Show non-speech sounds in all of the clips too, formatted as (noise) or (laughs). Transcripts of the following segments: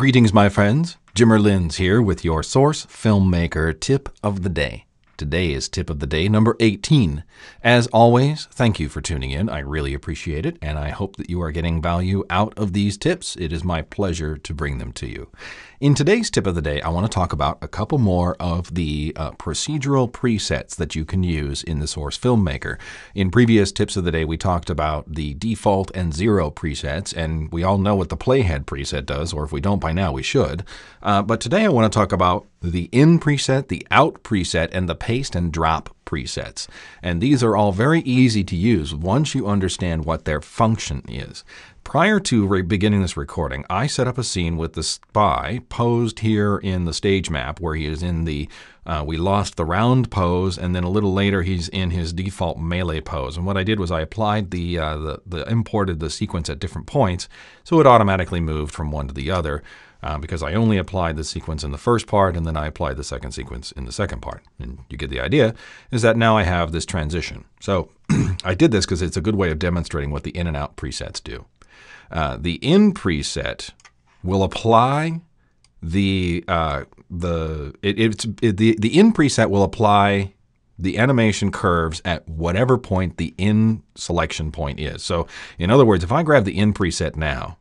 Greetings, my friends. Jimmer Linz here with your source filmmaker tip of the day. Today is tip of the day number 18. As always, thank you for tuning in. I really appreciate it, and I hope that you are getting value out of these tips. It is my pleasure to bring them to you. In today's tip of the day, I want to talk about a couple more of the uh, procedural presets that you can use in the Source Filmmaker. In previous tips of the day, we talked about the default and zero presets, and we all know what the playhead preset does, or if we don't by now, we should. Uh, but today I want to talk about the in preset, the out preset, and the paste and drop presets. And these are all very easy to use once you understand what their function is. Prior to re- beginning this recording, I set up a scene with the spy posed here in the stage map where he is in the, uh, we lost the round pose, and then a little later he's in his default melee pose. And what I did was I applied the, uh, the, the imported the sequence at different points, so it automatically moved from one to the other uh, because I only applied the sequence in the first part and then I applied the second sequence in the second part. And you get the idea is that now I have this transition. So (clears throat) I did this because it's a good way of demonstrating what the in and out presets do. Uh, the in preset will apply the uh, the it, it's it, the the in preset will apply the animation curves at whatever point the in selection point is. So in other words, if I grab the in preset now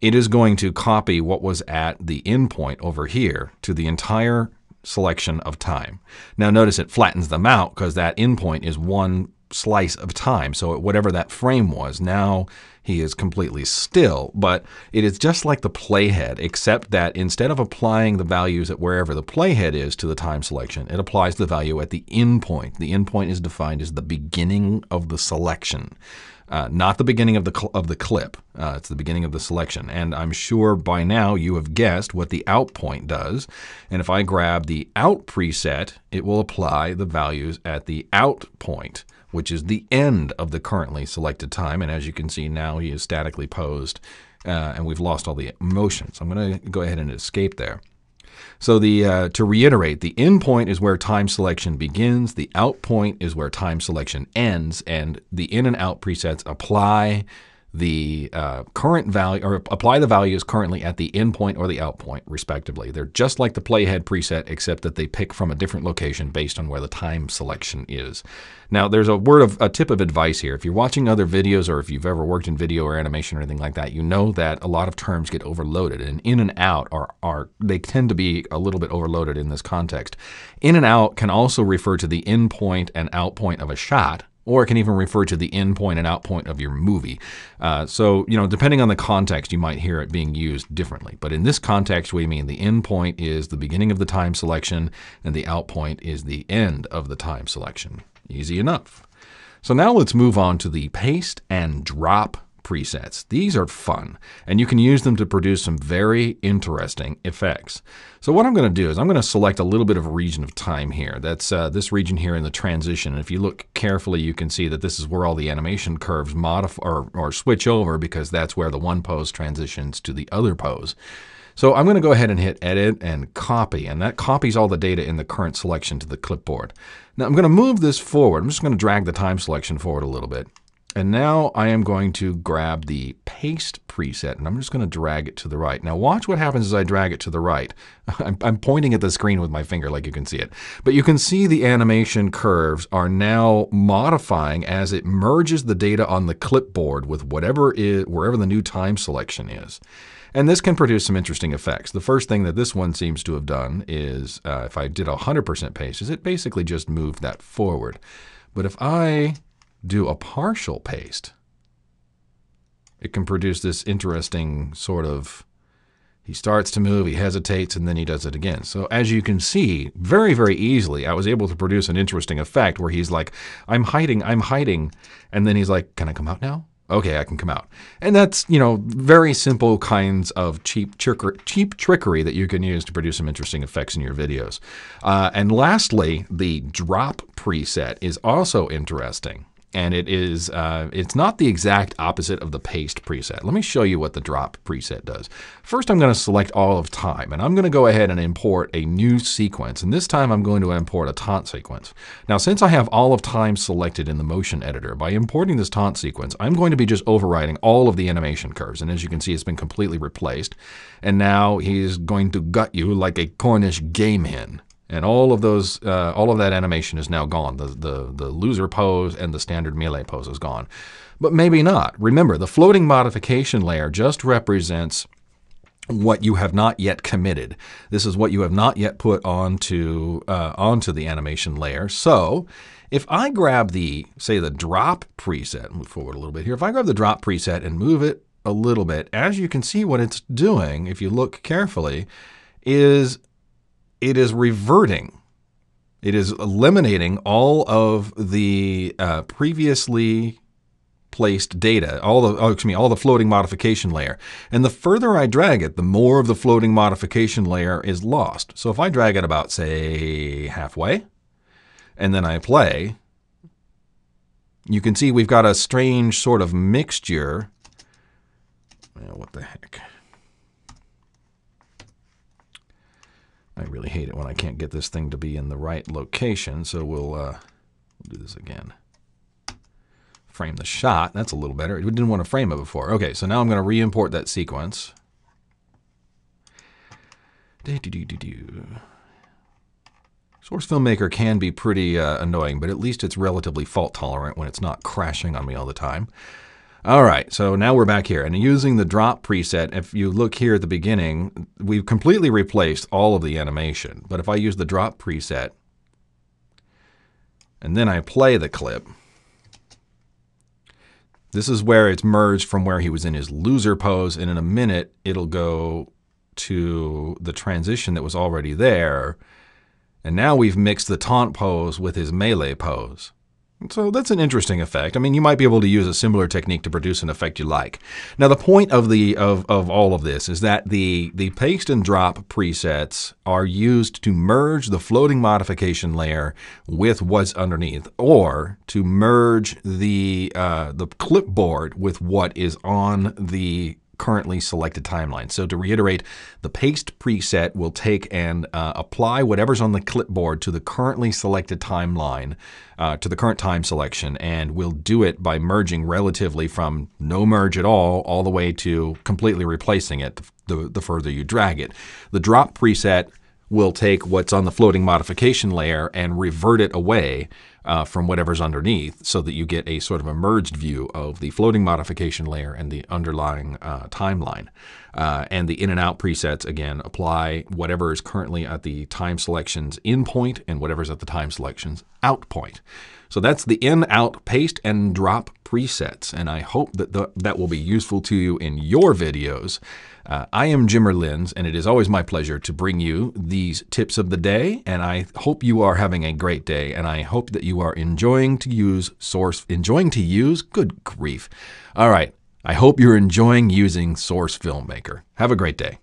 it is going to copy what was at the endpoint over here to the entire selection of time. Now notice it flattens them out because that endpoint is one slice of time. So, whatever that frame was, now he is completely still. But it is just like the playhead, except that instead of applying the values at wherever the playhead is to the time selection, it applies the value at the endpoint. The endpoint is defined as the beginning of the selection. Uh, not the beginning of the cl- of the clip. Uh, it's the beginning of the selection, and I'm sure by now you have guessed what the out point does. And if I grab the out preset, it will apply the values at the out point which is the end of the currently selected time. And as you can see now, he is statically posed uh, and we've lost all the motion. So I'm going to go ahead and escape there. So the uh, to reiterate, the in point is where time selection begins, the out point is where time selection ends, and the in and out presets apply the uh, current value or apply the values currently at the endpoint or the outpoint respectively. They're just like the playhead preset except that they pick from a different location based on where the time selection is. Now there's a word of a tip of advice here. If you're watching other videos or if you've ever worked in video or animation or anything like that, you know that a lot of terms get overloaded and in and out are, are they tend to be a little bit overloaded in this context. In and out can also refer to the endpoint and outpoint of a shot or it can even refer to the in point and out point of your movie. Uh, so, you know, depending on the context, you might hear it being used differently. But in this context, we mean the in point is the beginning of the time selection and the out point is the end of the time selection. Easy enough. So now let's move on to the paste and drop presets. These are fun, and you can use them to produce some very interesting effects. So what I'm going to do is I'm going to select a little bit of a region of time here. That's uh, this region here in the transition. And if you look carefully, you can see that this is where all the animation curves modify or, or switch over because that's where the one pose transitions to the other pose. So I'm going to go ahead and hit edit and copy, and that copies all the data in the current selection to the clipboard. Now I'm going to move this forward. I'm just going to drag the time selection forward a little bit. And now I am going to grab the paste preset and I'm just going to drag it to the right. Now watch what happens as I drag it to the right. (laughs) I'm, I'm, pointing at the screen with my finger like you can see it. But you can see the animation curves are now modifying as it merges the data on the clipboard with whatever is, wherever the new time selection is. And this can produce some interesting effects. The first thing that this one seems to have done is, uh, if I did 100% paste, is it basically just moved that forward. But if I do a partial paste, it can produce this interesting sort of he starts to move, he hesitates, and then he does it again. So as you can see, very, very easily, I was able to produce an interesting effect where he's like, I'm hiding, I'm hiding. And then he's like, can I come out now? Okay, I can come out. And that's, you know, very simple kinds of cheap, tricker, cheap trickery that you can use to produce some interesting effects in your videos. Uh, and lastly, the drop preset is also interesting and it is uh, it's not the exact opposite of the paste preset. Let me show you what the drop preset does. First, I'm going to select all of time, and I'm going to go ahead and import a new sequence, and this time I'm going to import a taunt sequence. Now, since I have all of time selected in the motion editor, by importing this taunt sequence, I'm going to be just overriding all of the animation curves, and as you can see, it's been completely replaced, and now he's going to gut you like a Cornish game hen and all of those, uh, all of that animation is now gone. The, the the loser pose and the standard melee pose is gone, but maybe not. Remember, the floating modification layer just represents what you have not yet committed. This is what you have not yet put onto uh, onto the animation layer. So. If I grab the, say, the drop preset, move forward a little bit here. If I grab the drop preset and move it a little bit, as you can see, what it's doing, if you look carefully, is it is reverting, it is eliminating all of the uh, previously placed data, all the oh, excuse me, all the floating modification layer. And the further I drag it, the more of the floating modification layer is lost. So if I drag it about say halfway, and then I play, you can see we've got a strange sort of mixture. Well, what the heck? I really hate it when I can't get this thing to be in the right location, so we'll, uh, we'll do this again. Frame the shot. That's a little better. We didn't want to frame it before. Okay, so now I'm going to re-import that sequence. Do, do, do, Source Filmmaker can be pretty uh, annoying, but at least it's relatively fault tolerant when it's not crashing on me all the time. All right, so now we're back here. And using the drop preset, if you look here at the beginning, we've completely replaced all of the animation. But if I use the drop preset, and then I play the clip, this is where it's merged from where he was in his loser pose. And in a minute, it'll go to the transition that was already there. And now we've mixed the taunt pose with his melee pose. So that's an interesting effect. I mean, you might be able to use a similar technique to produce an effect you like. Now, the point of the of, of all of this is that the the paste and drop presets are used to merge the floating modification layer with what's underneath, or to merge the uh, the clipboard with what is on the currently selected timeline. So to reiterate, the paste preset will take and uh, apply whatever's on the clipboard to the currently selected timeline, uh, to the current time selection, and will do it by merging relatively from no merge at all, all the way to completely replacing it the, the further you drag it. The drop preset will take what's on the floating modification layer and revert it away uh, from whatever's underneath so that you get a sort of a merged view of the floating modification layer and the underlying uh, timeline. Uh, and the in and out presets, again, apply whatever is currently at the time selections in point and whatever's at the time selections out point. So that's the in, out, paste, and drop presets, and I hope that the, that will be useful to you in your videos. Uh, I am Jimmer Lins, and it is always my pleasure to bring you these tips of the day, and I hope you are having a great day, and I hope that you are enjoying to use source, enjoying to use, good grief. All right, I hope you're enjoying using Source Filmmaker. Have a great day.